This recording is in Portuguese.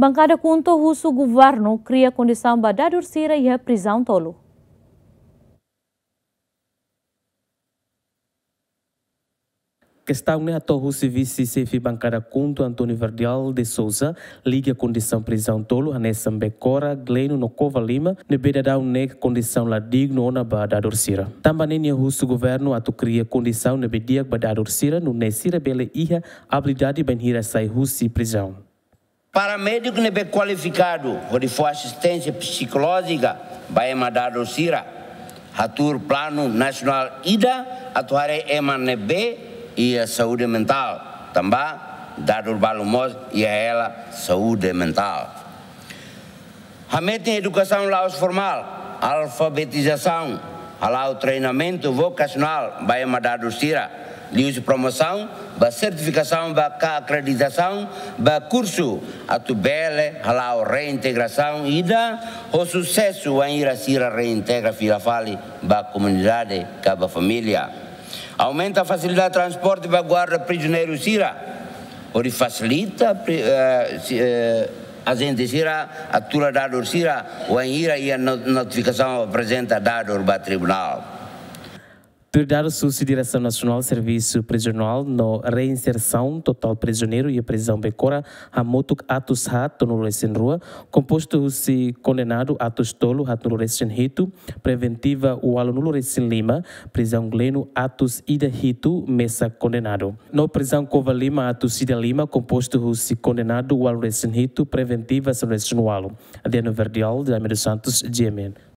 Bancada Kunto o Governo cria condição para dar ursira e a prisão tolo. questão é a torre vice chefe bancada conto Antônio Verdial de Souza liga condição prisão tolo Anessa Becora Gleno no Cova Lima nebeda da une condição la digno na bada dorsira também ne russo governo atu cria condição ne bedia bada dorsira no nesira bele iha habilidade benhira sai russo prisão Paramédico nebe qualificado, for assistência psicológica, vai mandar o CIRA, Atur Plano Nacional Ida, atuar é em nebe e a saúde mental. Também, dado balumos e a ela saúde mental. Hametem educação laos formal, alfabetização, alau treinamento vocacional, vai mandar o CIRA, livros de promoção, ba certificação, ba acreditação, ba curso atu bele halau reintegração e da o sucesso em ir a sira reintegra filafale ba comunidade ba família. Aumenta a facilidade de transporte para guarda prisioneiro sira, ori facilita uh, uh, a gente sira a tura dador sira, o em ir a notificação apresenta dador ba tribunal prioridade a SUS e Direção Nacional Serviço Prisional no reinserção total prisioneiro e a prisão becora a Atus atos hat no recém rua, composto se condenado Atus tolo hat no recém rito, preventiva o aluno no lima, prisão gleno atos ida rito, mesa condenado. No prisão cova lima atos ida lima, composto se condenado o aluno recém rito, preventiva se recém no alo. Adriano Verdial, de América Santos, GMN.